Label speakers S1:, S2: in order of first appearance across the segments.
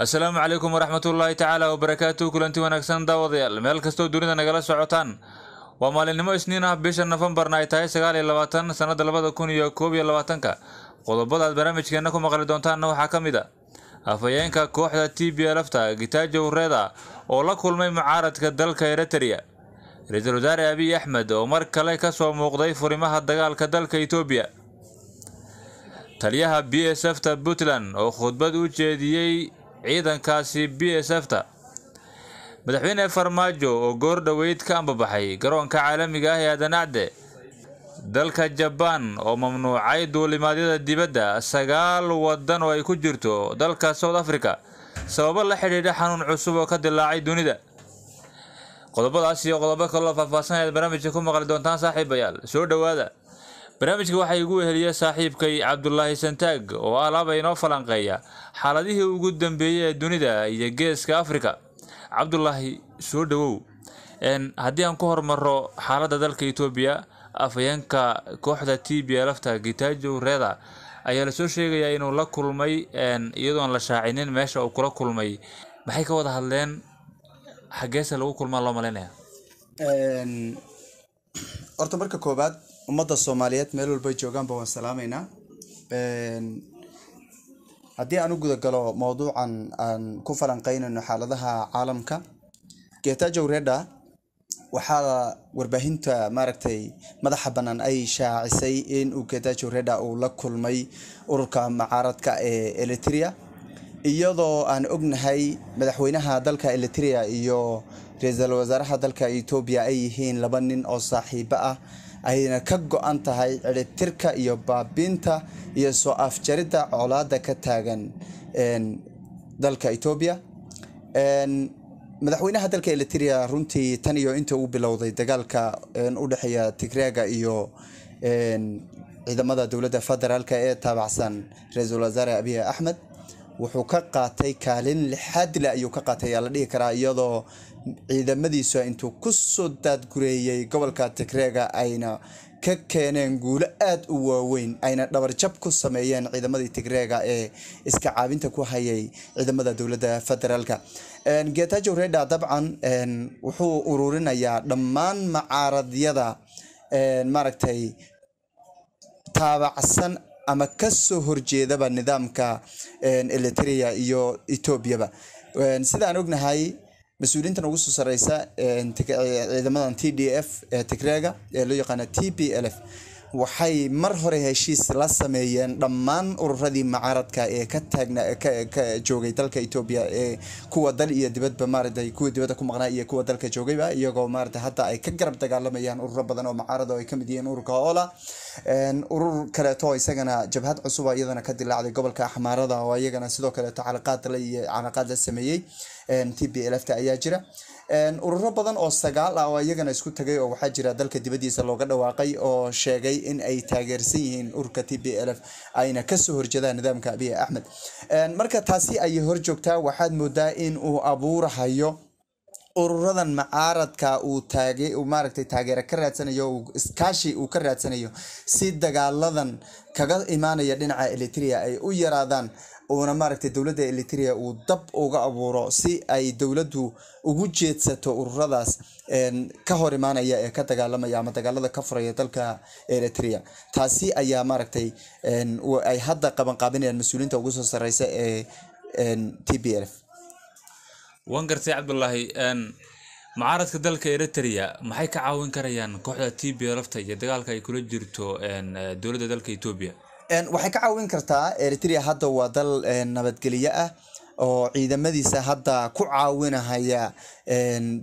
S1: asalaamu calaykum waraxmatullaahi tacaala wabarakaatu kulanti wanaagsan daawadayaal meel kastoo dunida nagala socotaan waa maalinimo isniin ah bisha nofembarna ay tahay sagaal iyo labaatan sanada labada kun iyo koob iyo labaatanka qodobbada aad barnaamijkeenna ku maqli doontaanna waxaa ka mid a afhayeenka kooxda t b elafta gitaajo wreeda oo la kulmay mucaaradka dalka eritereya ra-iisul wasaare abiy axmed oo mar kale kasoo muuqday furimaha dagaalka dalka etoobiya taliyaha b s f ta puntland oo khudbad u jeediyey ciidankaasi b s f ta madaxweyne farmaajo oo goor dhoweyd ka ambabaxay garoonka caalamiga ah ee adanacde dalka jabaan oo mamnuucay duulimaadyada dibadda sagaal wadan oo ay ku jirto dalka south africa sababo la xidhiidha xanuun cusub oo ka dilaacay dunida qodobadaas iyo qodobo kaloo faahfaahsanayad barnaamijka ku maqli doontaan saaxiibayaal soo dhowaada barnaamijka waxaa igu weheliya saaxiibkay cabdulaahi santaag oo alaaba ah inoo falanqeeya xaaladihii ugu dambeeyey ee dunida iyo geeska afrika cabdulaahi soo dhowow haddii aan ku hormarro xaaladda dalka etoobiya afhayeenka kooxda t b lafta gitaajo reeda ayaa lasoo sheegayaa inuu la kulmay iyadoon la shaacinin meesha uu kula kulmay maxay ka wada hadleen xageese lagu kulmaa loo malaynaya
S2: horta marka koobaad ummadda soomaaliyeed meel walba joogaanba waan salaamaynaa haddii aan u gudagalo mowduucan aan ku falanqeynayno xaaladaha caalamka getajow reda waxaa warbaahinta maaragtay madaxa bannaan ay shaacisay in uu getajow reda uu la kulmay ururka macaaradka ee elitria iyadoo aan ognahay madaxweynaha dalka elitria iyo ra iisal wasaaraha dalka etoobiya ay yihiin laba nin oo saaxiibo ah ayayna ka go-an tahay ciritirka iyo baabiinta iyo soo afjaridda colaada ka taagan dalka etoobiya madaxweynaha dalka eliteria runtii tan iyo inta uu bilowday dagaalka u dhexeeya tigreega iyo ciidamada dowladda federaalk ee taabacsan ra-iisul wasaare abiy axmed wuxuu ka qaatay kaalin xadla ayuu ka qaatay ayaa la dhihi karaa iyadoo ciidamadiisu intuu kusoo daadgureeyay gobolka tigreega ayna ka keeneen guulo aad u waaweyn ayna dhabarjab ku sameeyeen ciidamadii tigreega ee iska caabinta ku hayay ciidamada dowladda federaalka getajow reda dabcan wuxuu ururinayaa dhammaan macaaradyada maaragtay taabacsan ama kasoo horjeedaba nidaamka eritrea iyo etoobiyaba sidaan ognahay mas-uuliyiinta ugu soo sareysa ciidamadan t d f ee tigreega ee loo yaqaana t p l f waxay mar hore heshiis la sameeyeen dhammaan ururadii mucaaradka ee ka taagna ka joogay dalka etoobiya ee kuwa dal iyo dibadba maaragtay kuwa dibadda ku maqnaa iyo kuwa dalka joogayba iyagoo maaragtay hadda ay ka garab dagaalamayaan ururo badan oo mucaarad oo ay kamid yihiin ururka oola urur kaleeto isagana jabhad cusuba iyadana ka dilaacday gobolka axmaarada oo iyagana sidoo kaleeto calaqaad la iyo calaqaad la sameeyey t b lfta ayaa jira ururo badan oo sagaal ah oo iyagana isku tagay oo waxaa jira dalka dibadiisa looga dhawaaqay oo sheegay in ay taageersan yihiin ururka t b l f ayna kasoo horjeedaa nidaamka abiy axmed marka taasi ayay horjoogtaa waxaad moodaa in uu abuurhayo ururadan mucaaradka uu maaragtay taageero ka raadsanayo iskaashi uu ka raadsanayo si dagaaladan kaga imaanaya dhinaca eliteria ay u yaraadaan uuna maaragtay dowladda eliteria uu dab uga abuuro si ay dowladdu ugu jeedsato ururadaas ka hor imaanaya ee ka dagaalamaya ama dagaalada ka furaya dalka eliteria taasi ayaa maaragtay ay hadda qabanqaabinayaan mas uuliinta ugu soo sareysa ee t b f
S1: waan gartay cabdulaahi mucaaradka dalka eritrea maxay ka caawin karayaan kooxda t b lafta iyo dagaalka ay kula jirto dowladda dalka etoobiya
S2: waxay ka caawin kartaa eritrea hadda waa dal nabadgelyo ah oo ciidamadiisa hadda ku caawinahaya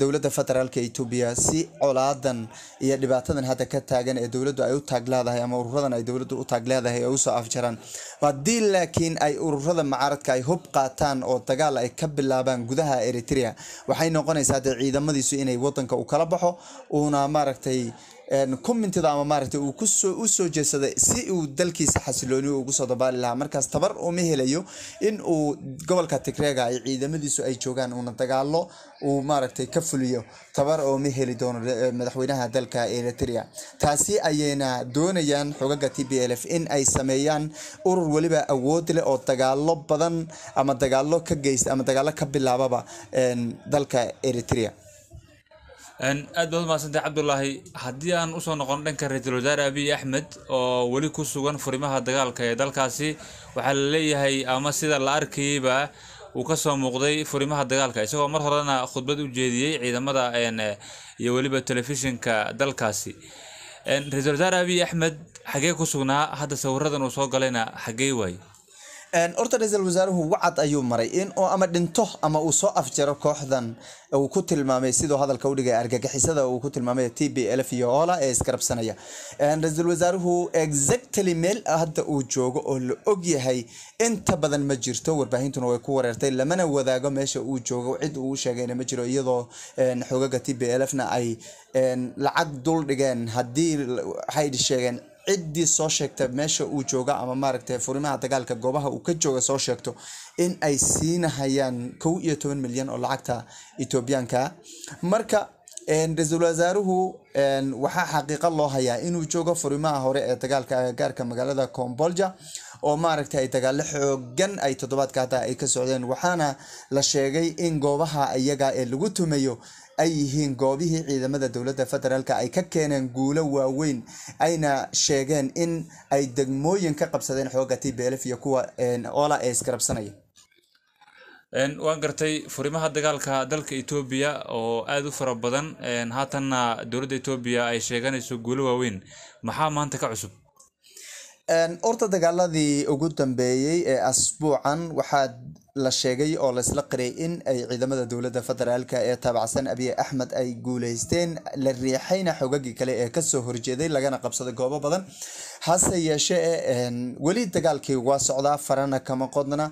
S2: dowladda federaalka etoobiya si colaadan iyo dhibaatadan hadda ka taagan ee dowladdu ay u taag leedahay ama ururadan ay dowladdu u taag leedahay ay usoo afjaraan haddii laakiin ay ururada mucaaradka ay hub qaataan oo dagaal ay ka bilaabaan gudaha eritrea waxay noqonaysaa dee ciidamadiisu inay wadanka u kala baxo uuna maaragtay commentida ama maaragtay uu kusoo u soo jeedsaday si uu dalkiisa xasilooni ugu soo dabaali lahaa markaas tabar uma helayo in uu gobolka tigreega ay ciidamadiisu ay joogaan uuna dagaalo uu maaragtay ka fuliyo tabar ooma heli doono eh, madaxweynaha dalka eritrea taasi ayayna doonayaan xogaga t b l f in ay sameeyaan urur weliba awood leh oo dagaalo badan ama dagaalo ka geysta ama dagaalo ka bilaababa dalka eritria
S1: aad baad umahadsantay cabdulaahi haddii aan usoo noqono dhanka ra-iisul wasaare abiy axmed oo weli ku sugan furimaha dagaalka ee dalkaasi waxaa la leeyahay ama sida la arkayeyba uu kasoo muuqday furimaha dagaalka isagoo mar horena khudbad u jeediyey ciidamada iyo weliba telefishinka dalkaasi ra-iisul wasaare abiy axmed xaggee ku sugnaa hadda sawiradan uu soo galayna xagee waay
S2: horta ra-iisul wasaaruhu wacad ayuu maray in ama dhinto ama uu soo afjaro kooxdan uu ku tilmaamay siduu hadalka udhigay argagixisada uu ku tilmaamay t b l f iyo ola ee isgarabsanaya ra-iisul wasaaruhu exactly meel hadda uu joogo oo la ogyahay inta badan ma jirto warbaahintuna way ku wareertay lamana wadaago meesha uu joogo cid uu sheegayna ma jiro iyadoo xoogaga t b l f na ay lacag dul dhigeen hadii waxay sheegeen ciddii soo sheegta meesha uu jooga ama maaragta furimaha dagaalka goobaha uu ka jooga soo sheegto in ay siinahayaan kow iyo toban milyan oo lacagta etoobiyaanka marka ra-iisul wasaaruhu waxaa xaqiiqa loo hayaa inuu joogo furimaha hore ee dagaalka agagaarka magaalada combolja oo maaragtay ay dagaalo xoogan ay toddobaadka hadda ay ka socdeen waxaana la sheegay in goobaha iyaga ee lagu tumayo ay yihiin goobihii ciidamada dowladda federaalk ay ka keeneen guulo waaweyn ayna sheegeen in ay degmooyin ka qabsadeen xooga tblf iyo kuwa oola ee isgarabsanaya
S1: waan gartay furimaha dagaalka dalka etoobiya oo aada u fara badan haatanna dowladda etoobiya ay sheeganayso guulo waaweyn maxaa maanta ka cusub
S2: horta dagaaladii ugu dambeeyey ee asbuucan waxaa la sheegay oo laysla qiray in ay ciidamada dowladda federaalk ee taabacsan abiy axmed ay guuleysteen la riixayna xogagii kale ee kasoo horjeeday lagana qabsaday goobo badan hase yeeshee weli dagaalkii waa socdaa farana kama qodna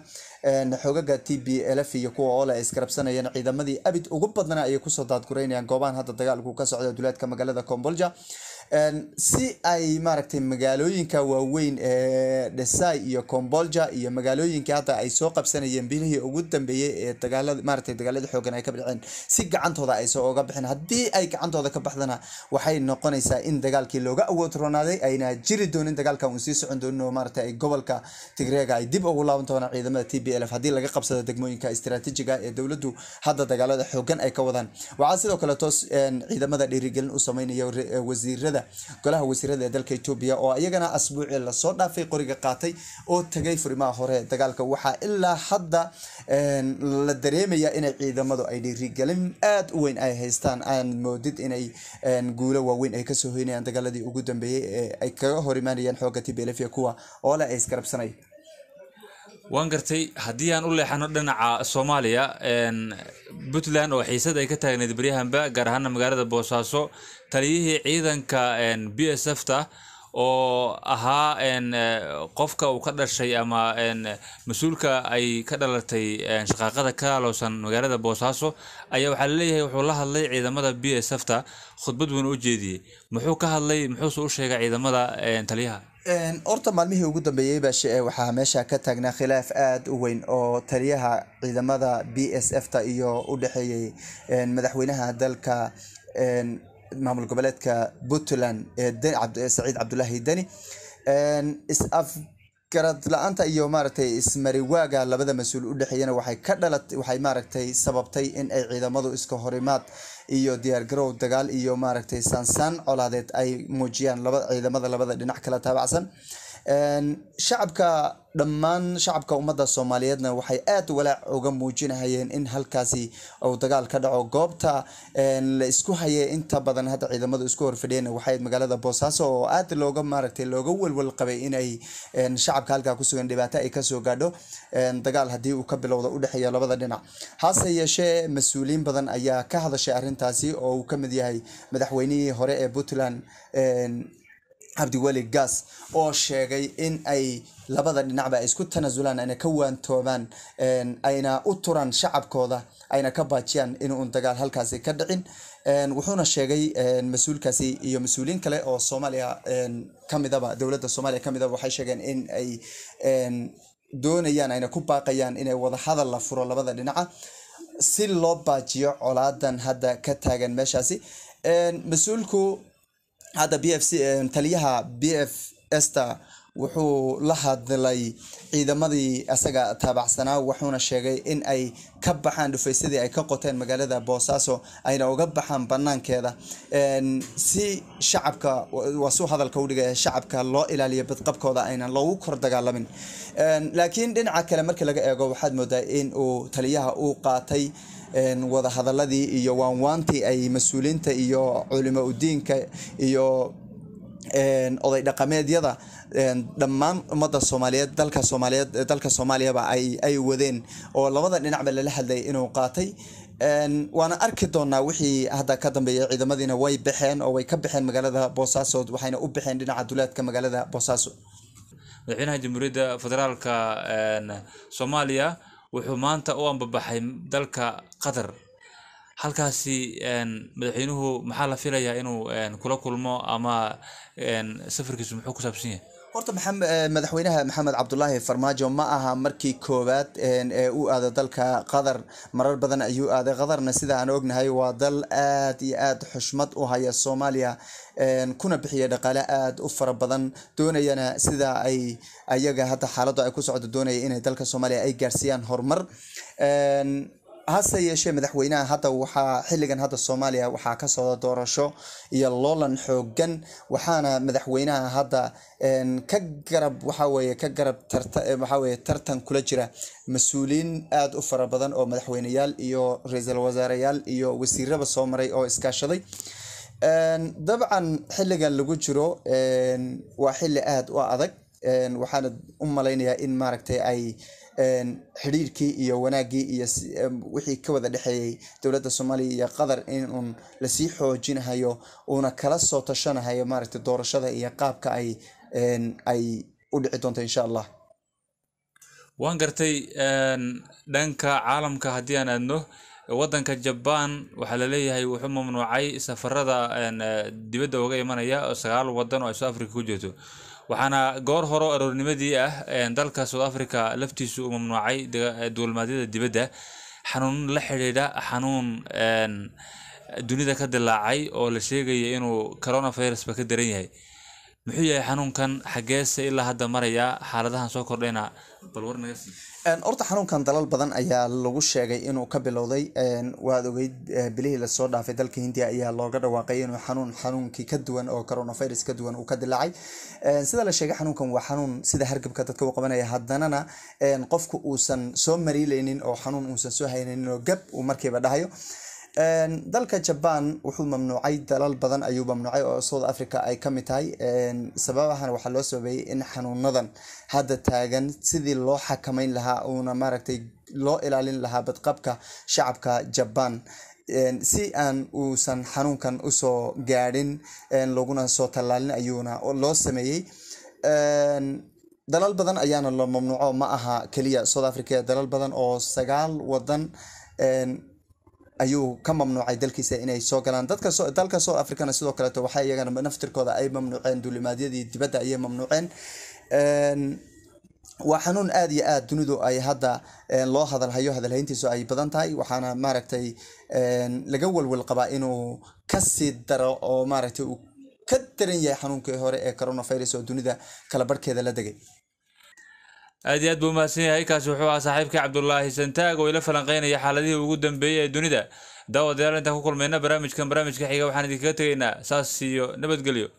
S2: xogaga t b lf iyo kuwa oole le iskarabsanayeen ciidamadii abid ugu badnaa ayay kusoo daadgureynayaan goobahan hadda dagaalku ka socda duleedka magaalada combolja si ay maaragtay magaalooyinka waaweyn ee dhesai iyo combolja iyo magaalooyinkai hadda ay soo qabsanayeen bilihii ugu dambeeyey ee dagaalada maaragtay dagaaladii xoogan ay ka dhaceen si gacantooda ay soo oga bixin haddii ay gacantooda ka baxdana waxay noqonaysaa in dagaalkii looga awood roonaaday ayna jiri doonin dagaalkan uun sii socon doonin oo maaragtay ay gobolka tigreega ay dib ugu laaban doonaan ciidamada t b l f haddii laga qabsado degmooyinka istaraatiijiga ee dowladdu hadda dagaalada xoogan ay ka wadaan waxaa sidoo kale toos ciidamada dhiirigelin u sameynaya wasiirada golaha wasiirada ee dalka etoobiya oo iyagana asbuucii lasoo dhaafay qoriga qaatay oo tagay furimaha hore dagaalka waxaa ilaa hadda la dareemaya inay ciidamadu ay dhiirigelin aada u weyn ay haystaan aan moodid inay guulo waaweyn ay kasoo hoynayaan dagaaladii ugu dambeeyey ee ay kaga hor imaanayaan xooga tiblefia kuwa oo ay isgarabsanay
S1: waan gartay haddii aan u leexano dhinaca soomaaliya puntland oo xiisad ay ka taagneyd beryahanba gaar ahaana magaalada boosaaso taliyihii ciidanka b s f ta oo ahaa qofka uu ka dhashay ama mas-uulka ay ka dhalatay shaqaaqada kalaalowsan magaalada boosaaso ayaa waxaa laleeyahay wuxuu la hadlay ciidamada b s f ta khudbad weyn u jeediyey muxuu ka hadlay muxuuse u sheegay ciidamada taliyaha
S2: horta maalmihii ugu dambeeyey waxaa meesha ka taagnaa khilaaf aada u weyn oo taliyaha ciidamada b s f ta iyo u dhexeeyey madaxweynaha dalka maamul goboleedka puntland saciid cabdulaahi deni is af garad la-aanta iyo maaragtay ismari waaga labada mas-uul u dhexeeyana waxay ka dhala waxay maaragtay sababtay in ay ciidamadu iska horimaad iyo diyaargarow dagaal iyo maaragtay saansaan colaadeed ay muujiyaan laba ciidamada labada dhinac kala taabacsan shacabka dhammaan shacabka ummadda soomaaliyeedna waxay aad walaac uga muujinahayeen in halkaasi uu dagaal ka dhaco goobta la isku hayay inta badan hadda ciidamadu isku horfadhiyeen waxay magaalada boosaaso oo aad looga maaragtay looga welwel qabay inay shacabka halkaa kusugan dhibaato ay kasoo gaadho dagaal haddii uu ka bilowda udhexeeya labada dhinac hase yeeshee mas uuliin badan ayaa ka hadashay arrintaasi oo uu ka mid yahay madaxweynihii hore ee puntland cabdiweli gaas oo sheegay in ay labada dhinacba ay isku tanasulaan ayna ka waantoobaan ayna u turan shacabkooda ayna ka baajiyaan inuun dagaal halkaasi ka dhicin wuxuuna sheegay mas-uulkaasi iyo mas-uuliyiin kale oo soomaaliya kamidaba dowladda soomaaliya kamidaba waxay sheegeen in ay doonayaan ayna ku baaqayaan inay wadahadal la furo labada dhinaca si loo baajiyo colaadan hadda ka taagan meeshaasi mas-uulku hadda b f c eh, taliyaha b f ester wuxuu la hadlay ciidamadii asaga taabacsanaa wuxuuna sheegay in ay ka baxaan dhufaysadii ay ka qoteen magaalada boosaaso ayna uga baxaan banaankeeda si shacabka waa suu hadalka u udhiga shacabka loo ilaaliyo badqabkooda ayna loogu kor dagaalamin laakiin dhinaca kale marka laga eego waxaad moodaa in uu taliyaha uu qaatay wadahadaladii iyo waanwaantii ay mas-uuliinta iyo culimo udiinka iyo oday dhaqameedyada dhammaan ummadda soomaaliyeed dalka soomaaliyeed dalka soomaaliyaba ay wadeen oo labada dhinacba lala hadlayay inuu qaatay waana arki doonaa wixii hadda ka dambeeya ciidamadiina way baxeen oo way ka baxeen magaalada boosaaso waxayna u baxeen dhinaca duleedka magaalada boosaaso
S1: madaxweynaha jamhuuriyadda federaalka soomaaliya wuxuu maanta u anbabaxay dalka qatar halkaasi madaxweynuhu maxaa la filayaa inuu kula kulmo ama safarkiisu muxuu ku saabsan yahay
S2: horta eh, madaxweynaha maxamed cabdulaahi farmaajo ma aha markii koowaad ee uu aada dalka qatar marar badan ayuu aaday qatarna sida aan ognahay waa dal aad iyo aad xushmad u haya soomaaliya kuna bixiya dhaqaale aada u fara badan doonayana sida ay ayaga hadda xaaladdu ay ku socdo doonaya inay dalka soomaaliya ay gaarsiiyaan horumar hase yeeshee madaxweynaha hadda waxaa xilligan hadda soomaaliya waxaa ka socda doorasho iyo loolan xooggan waxaana madaxweynaha hadda ka garab waxaweye ka garab waxaweye tartan kula jira mas-uuliyiin aada u fara badan oo madaxweyneyaal iyo ra-iisul wasaarayaal iyo wasiiraba soo maray oo iskaashaday dabcan xilligan lagu jiro waa xilli aada u adag waxaana u malaynayaa in maaragtay ay xidhiirkii iyo wanaagii iyo wixii ka wada dhexeeyey dowladda soomaaliya iyo qatar inuun lasii xoojinahayo uuna kala soo tashanahayo maaragtay doorashada iyo qaabka ay ay u dhici doonto insha allah
S1: waan gartay dhanka caalamka haddii aan aadno wadanka jaban waxaa laleeyahay wuxuu mamnuucay safarada dibadda uga imanaya sagaal wadan oo ay south africa ku jirto waxaana goor hore aroornimadii ah dalka south africa laftiisu uu mamnuucay duulmaadyada dibadda xanuun la xidhiidha xanuun dunida ka dilaacay oo la sheegaya inuu coronavirusba ka daran yahay muxuu yahay xanuunkan xageese ilaa hadda maraya xaaladahan soo kordhayna
S2: balwarnaorta xanuunkan dalal badan ayaa lagu sheegay inuu ka bilowday waad ogeyd eh, bilihii lasoo dhaafay dalka hindiya ayaa looga dhawaaqay inuu xanuun xanuunkii ka duwan oo coronavirus ka duwan uu ka dilaacay sida la sheegay xanuunkan waa xanuun sida hargabka dadka u qabanaya haddanana qofku uusan soo mariileynin oo xanuun uusan soo haynaynin oo gab uu markiiba dhahayo dalka jabaan wuxuu mamnuucay dalal badan ayuu mamnuucay oo south africa ay ka mid tahay sababahan waxaa loo sababeeyey in xanuunadan hadda taagan sidii loo xakameyn lahaa uuna maaragtay loo ilaalin lahaa badqabka shacabka jabaan si aan uusan xanuunkan usoo gaadhin laguna soo tallaalin ayuuna loo sameeyey dalal badan ayaana la mamnuuco ma aha keliya south africa dalal badan oo sagaal wadan ayuu ka mamnuucay dalkiisa inay soo galaan dadkadalka south africana sidoo kaleeto waxay iyagana naftirkooda ay mamnuuceen duulimaadyadii dibadda ayay mamnuuceen waa xanuun aada iyo aad dunidu ay hadda loo hadalhayo hadalhayntiisu ay badan tahay waxaana maaragtay laga walwal qabaa inuu kasii daro oo maaragtay uu ka daran yahay xanuunkii hore ee coronavirus oo dunida kala la degay
S1: aad iyo aad buu umahadsan yahay kaasi wuxuu ahaa saaxiibkii cabdulaahi santaag oo ila falanqeynaya xaaladihii ugu dambeeyey ee dunida daawo dayal intaan ku kulmayna barnaamijkan barnaamijka xiga waxaan idinkaga tegaynaa saas iyo nabadgelyo